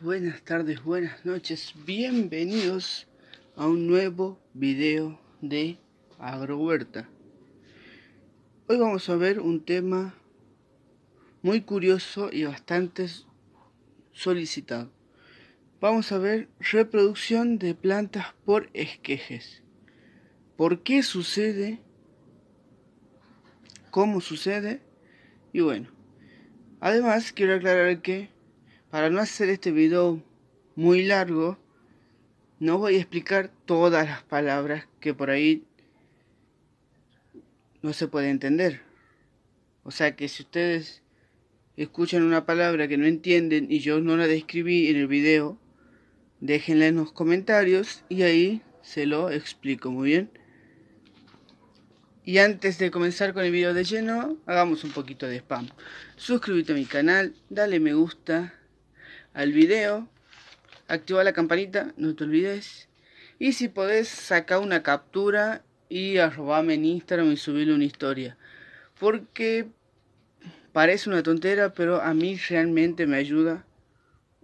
buenas tardes, buenas noches. Bienvenidos a un nuevo video de Agrohuerta. Hoy vamos a ver un tema muy curioso y bastante solicitado. Vamos a ver reproducción de plantas por esquejes. ¿Por qué sucede? ¿Cómo sucede? Y bueno, además quiero aclarar que para no hacer este video muy largo, no voy a explicar todas las palabras que por ahí no se puede entender. O sea que si ustedes escuchan una palabra que no entienden y yo no la describí en el video, déjenla en los comentarios y ahí se lo explico muy bien. Y antes de comenzar con el video de lleno, hagamos un poquito de spam. Suscríbete a mi canal, dale me gusta, al video, activa la campanita, no te olvides. Y si podés, saca una captura y arrobame en Instagram y subirle una historia. Porque parece una tontera, pero a mí realmente me ayuda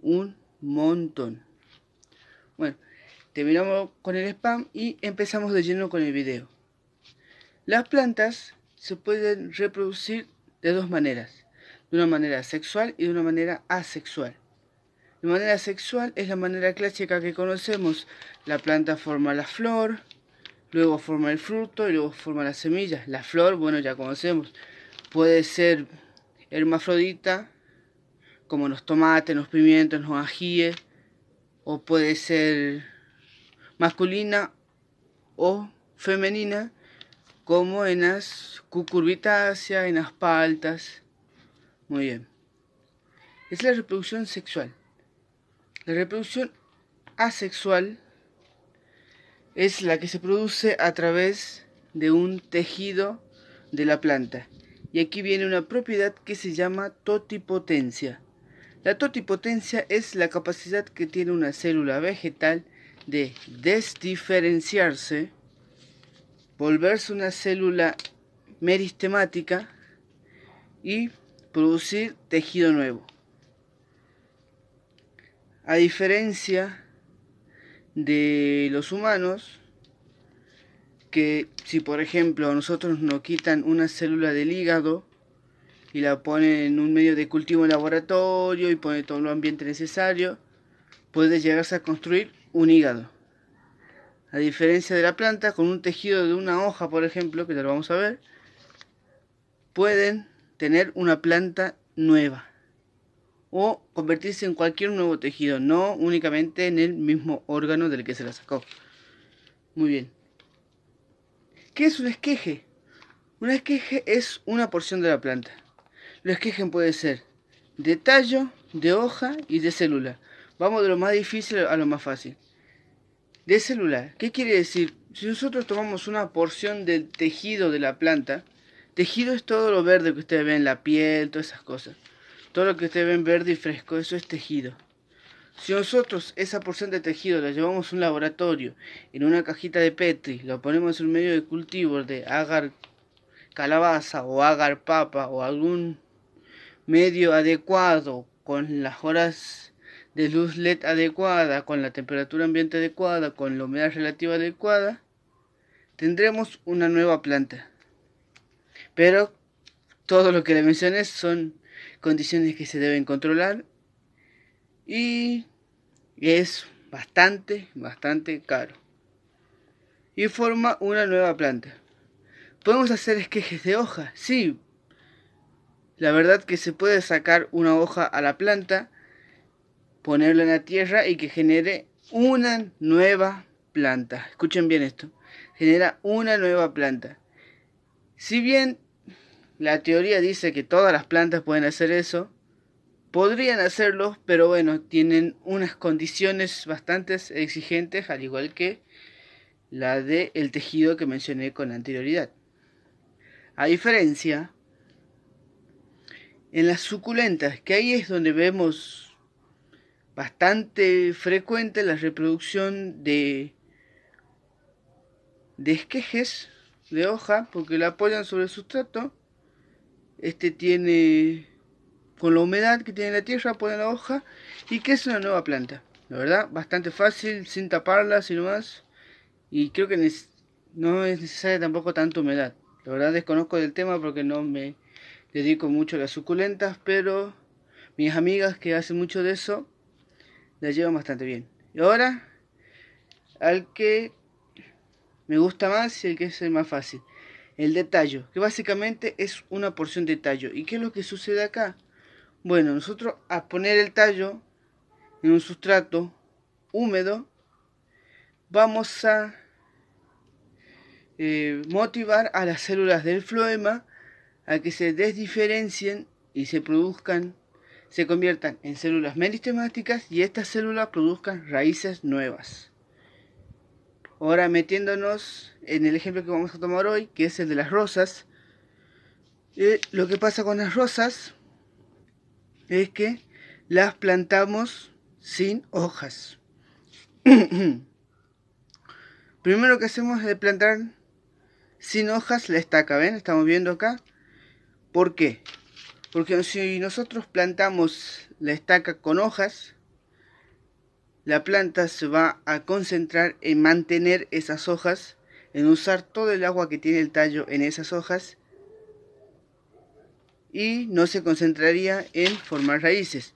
un montón. Bueno, terminamos con el spam y empezamos de lleno con el video. Las plantas se pueden reproducir de dos maneras, de una manera sexual y de una manera asexual. De manera sexual es la manera clásica que conocemos. La planta forma la flor, luego forma el fruto y luego forma las semillas. La flor, bueno, ya conocemos. Puede ser hermafrodita, como los tomates, los pimientos, los ajíes, o puede ser masculina o femenina, como en las cucurbitáceas, en las paltas. Muy bien. Es la reproducción sexual. La reproducción asexual es la que se produce a través de un tejido de la planta. Y aquí viene una propiedad que se llama totipotencia. La totipotencia es la capacidad que tiene una célula vegetal de desdiferenciarse, volverse una célula meristemática y producir tejido nuevo. A diferencia de los humanos, que si por ejemplo a nosotros nos quitan una célula del hígado y la ponen en un medio de cultivo en laboratorio y ponen todo el ambiente necesario, puede llegarse a construir un hígado. A diferencia de la planta, con un tejido de una hoja, por ejemplo, que ya lo vamos a ver, pueden tener una planta nueva o convertirse en cualquier nuevo tejido, no únicamente en el mismo órgano del que se la sacó. Muy bien. ¿Qué es un esqueje? Un esqueje es una porción de la planta. Los esquejes puede ser de tallo, de hoja y de célula. Vamos de lo más difícil a lo más fácil. De célula, ¿qué quiere decir? Si nosotros tomamos una porción del tejido de la planta, tejido es todo lo verde que ustedes ven, la piel, todas esas cosas. Todo lo que ustedes ven verde y fresco, eso es tejido. Si nosotros esa porción de tejido la llevamos a un laboratorio, en una cajita de Petri, la ponemos en un medio de cultivo de agar calabaza o agar papa o algún medio adecuado con las horas de luz LED adecuada, con la temperatura ambiente adecuada, con la humedad relativa adecuada, tendremos una nueva planta. Pero todo lo que le mencioné son condiciones que se deben controlar y es bastante, bastante caro. Y forma una nueva planta. ¿Podemos hacer esquejes de hoja? Sí. La verdad que se puede sacar una hoja a la planta, ponerla en la tierra y que genere una nueva planta. Escuchen bien esto. Genera una nueva planta. Si bien la teoría dice que todas las plantas pueden hacer eso. Podrían hacerlo, pero bueno, tienen unas condiciones bastante exigentes, al igual que la del el tejido que mencioné con anterioridad. A diferencia, en las suculentas, que ahí es donde vemos bastante frecuente la reproducción de, de esquejes de hoja, porque la apoyan sobre el sustrato este tiene con la humedad que tiene la tierra pone la hoja y que es una nueva planta la verdad bastante fácil sin taparla sino más y creo que no es necesaria tampoco tanta humedad la verdad desconozco del tema porque no me dedico mucho a las suculentas pero mis amigas que hacen mucho de eso la llevan bastante bien y ahora al que me gusta más y el que es el más fácil el tallo, que básicamente es una porción de tallo. ¿Y qué es lo que sucede acá? Bueno, nosotros al poner el tallo en un sustrato húmedo, vamos a eh, motivar a las células del floema a que se desdiferencien y se produzcan, se conviertan en células meristemáticas y estas células produzcan raíces nuevas. Ahora metiéndonos en el ejemplo que vamos a tomar hoy, que es el de las rosas. Eh, lo que pasa con las rosas es que las plantamos sin hojas. Primero que hacemos es plantar sin hojas la estaca, ¿ven? Estamos viendo acá. ¿Por qué? Porque si nosotros plantamos la estaca con hojas, la planta se va a concentrar en mantener esas hojas, en usar todo el agua que tiene el tallo en esas hojas y no se concentraría en formar raíces.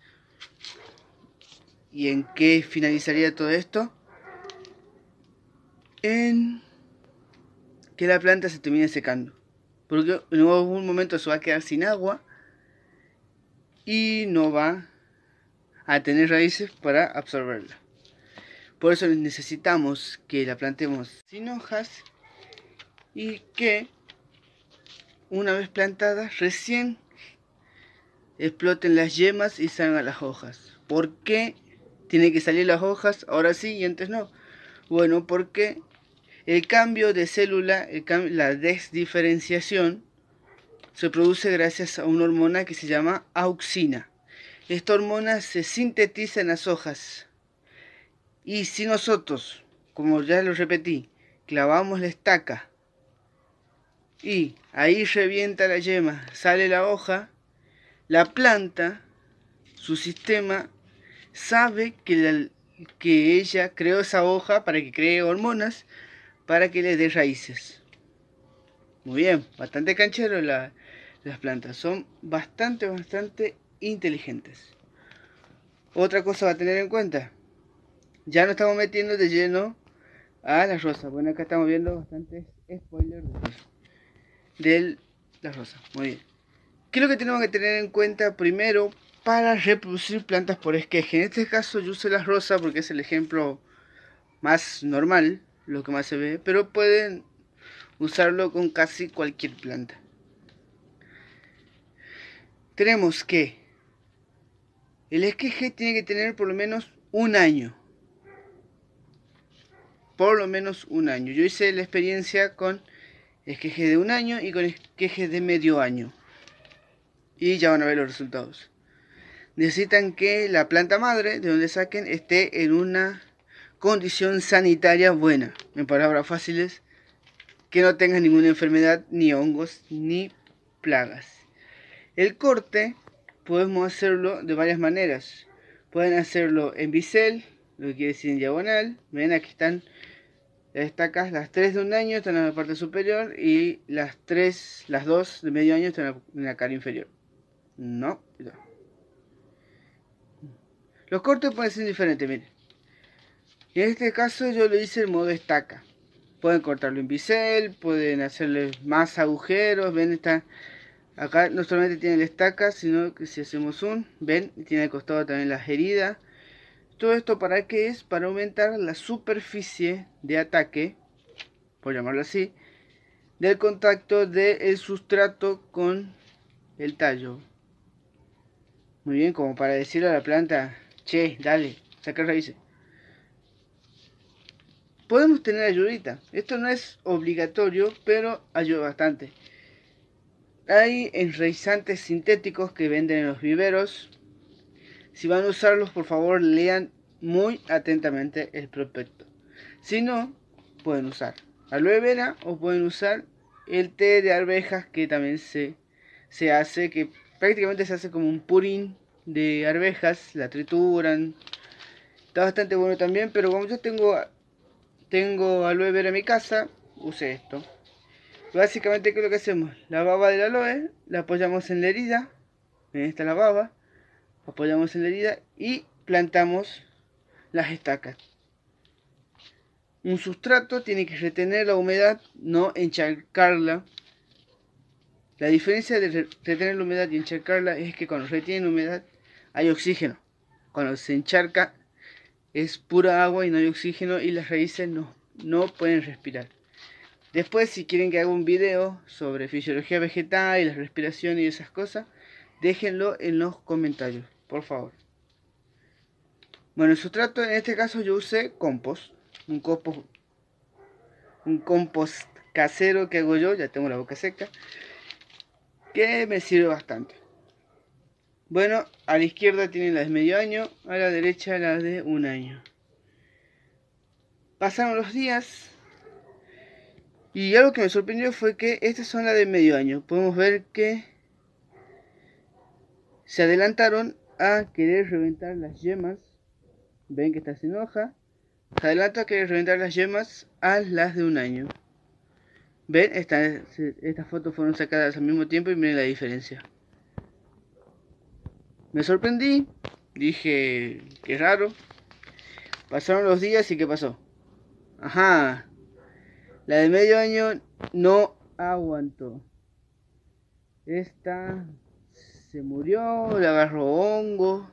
¿Y en qué finalizaría todo esto? En que la planta se termine secando. Porque en algún momento se va a quedar sin agua y no va a tener raíces para absorberla. Por eso necesitamos que la plantemos sin hojas y que una vez plantada recién exploten las yemas y salgan las hojas. ¿Por qué tiene que salir las hojas ahora sí y antes no? Bueno, porque el cambio de célula, la desdiferenciación, se produce gracias a una hormona que se llama auxina. Esta hormona se sintetiza en las hojas. Y si nosotros, como ya lo repetí, clavamos la estaca y ahí revienta la yema, sale la hoja, la planta, su sistema, sabe que, que ella creó esa hoja para que cree hormonas, para que le dé raíces. Muy bien, bastante canchero las plantas, son bastante, bastante inteligentes. Otra cosa a tener en cuenta. Ya no estamos metiendo de lleno a las rosas Bueno, acá estamos viendo bastantes spoilers de las rosas Muy bien. ¿Qué es lo que tenemos que tener en cuenta primero para reproducir plantas por esqueje? En este caso yo uso las rosas porque es el ejemplo más normal, lo que más se ve, pero pueden usarlo con casi cualquier planta. Tenemos que el esqueje tiene que tener por lo menos un año. Por lo menos un año. Yo hice la experiencia con esqueje de un año y con esqueje de medio año. Y ya van a ver los resultados. Necesitan que la planta madre de donde saquen esté en una condición sanitaria buena. En palabras fáciles, que no tenga ninguna enfermedad, ni hongos, ni plagas. El corte podemos hacerlo de varias maneras. Pueden hacerlo en bisel, lo que quiere decir en diagonal. Ven, aquí están las estacas, las tres de un año están en la parte superior y las tres, las dos de medio año están en la cara inferior. No, Los cortes pueden ser diferentes, miren. en este caso yo lo hice en modo estaca. Pueden cortarlo en bisel, pueden hacerle más agujeros, ven, está Acá no solamente tiene la estaca, sino que si hacemos un, ven, tiene al costado también las heridas. Todo esto para qué es? Para aumentar la superficie de ataque, por llamarlo así, del contacto del sustrato con el tallo. Muy bien, como para decirle a la planta, che, dale, saca raíces. Podemos tener ayudita. Esto no es obligatorio, pero ayuda bastante. Hay enraizantes sintéticos que venden en los viveros. Si van a usarlos, por favor, lean muy atentamente el prospecto. Si no, pueden usar aloe vera o pueden usar el té de arvejas que también se, se hace, que prácticamente se hace como un purín de arvejas, la trituran. Está bastante bueno también, pero como yo tengo, tengo aloe vera en mi casa, use esto. Básicamente, ¿qué es lo que hacemos? La baba del aloe la apoyamos en la herida. en esta la baba. Apoyamos en la herida y plantamos las estacas. Un sustrato tiene que retener la humedad, no encharcarla. La diferencia de retener la humedad y encharcarla es que cuando retiene humedad hay oxígeno. Cuando se encharca es pura agua y no hay oxígeno y las raíces no, no pueden respirar. Después, si quieren que haga un video sobre fisiología vegetal y la respiración y esas cosas, déjenlo en los comentarios, por favor. Bueno, el sustrato en este caso yo usé compost, un compost, un compost casero que hago yo, ya tengo la boca seca, que me sirve bastante. Bueno, a la izquierda tienen las de medio año, a la derecha las de un año. Pasaron los días, y algo que me sorprendió fue que estas son las de medio año. Podemos ver que se adelantaron a querer reventar las yemas. Ven que está sin hoja. Se adelanta a querer reventar las yemas a las de un año. Ven, estas fotos fueron sacadas al mismo tiempo y miren la diferencia. Me sorprendí, dije, qué raro. Pasaron los días y qué pasó. Ajá, la de medio año no aguantó. Esta se murió, le agarró hongo.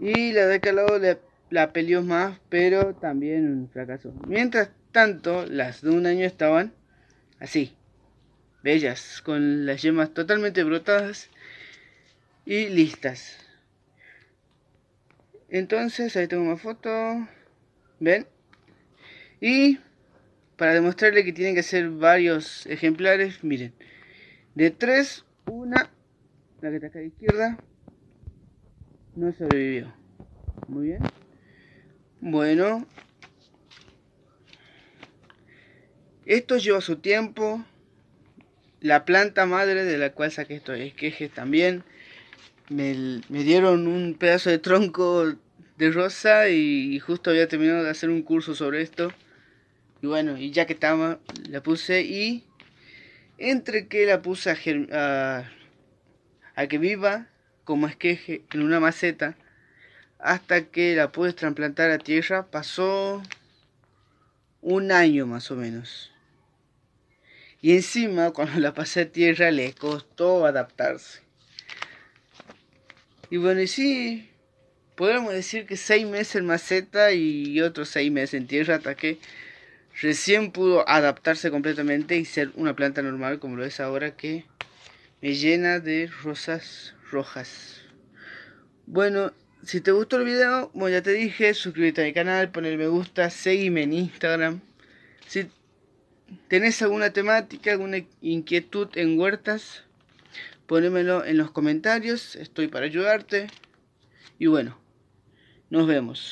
Y la de lado le, la peleó más, pero también un fracaso. Mientras tanto, las de un año estaban así, bellas, con las yemas totalmente brotadas y listas. Entonces, ahí tengo una foto. ¿Ven? Y para demostrarle que tienen que ser varios ejemplares, miren. De tres, una, la que está acá a la izquierda, no sobrevivió. Muy bien. Bueno. Esto lleva su tiempo. La planta madre de la cual saqué estos esquejes también. Me, dieron un pedazo de tronco de rosa y justo había terminado de hacer un curso sobre esto. Y bueno, y ya que estaba, la puse y entre que la puse a, que viva como esqueje en una maceta hasta que la pude trasplantar a tierra pasó un año más o menos. Y encima cuando la pasé a tierra le costó adaptarse. Y bueno, y sí, podríamos decir que seis meses en maceta y otros seis meses en tierra hasta que recién pudo adaptarse completamente y ser una planta normal como lo es ahora que me llena de rosas rojas. Bueno, si te gustó el video, como ya te dije, suscríbete a mi canal, poner me gusta, seguime en Instagram. Si tenés alguna temática, alguna inquietud en huertas, ponémelo en los comentarios, estoy para ayudarte. Y bueno, nos vemos.